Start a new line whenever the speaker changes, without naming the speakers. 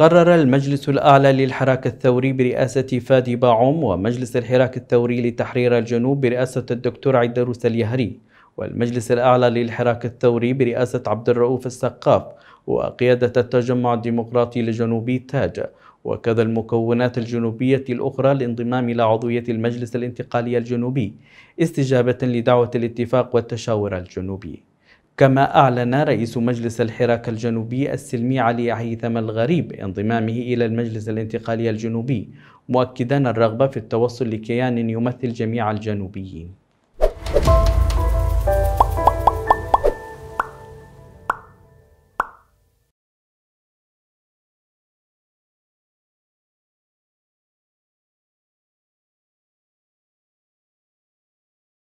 قرر المجلس الأعلى للحراك الثوري برئاسة فادي باعوم ومجلس الحراك الثوري لتحرير الجنوب برئاسة الدكتور عيدروس اليهري والمجلس الأعلى للحراك الثوري برئاسة عبد الرؤوف السقاف وقيادة التجمع الديمقراطي لجنوبي تاج وكذا المكونات الجنوبية الأخرى لانضمام إلى عضوية المجلس الانتقالي الجنوبي استجابة لدعوة الاتفاق والتشاور الجنوبي كما أعلن رئيس مجلس الحراك الجنوبي السلمي علي هيثم الغريب انضمامه إلى المجلس الانتقالي الجنوبي مؤكدا الرغبة في التوصل لكيان يمثل جميع الجنوبيين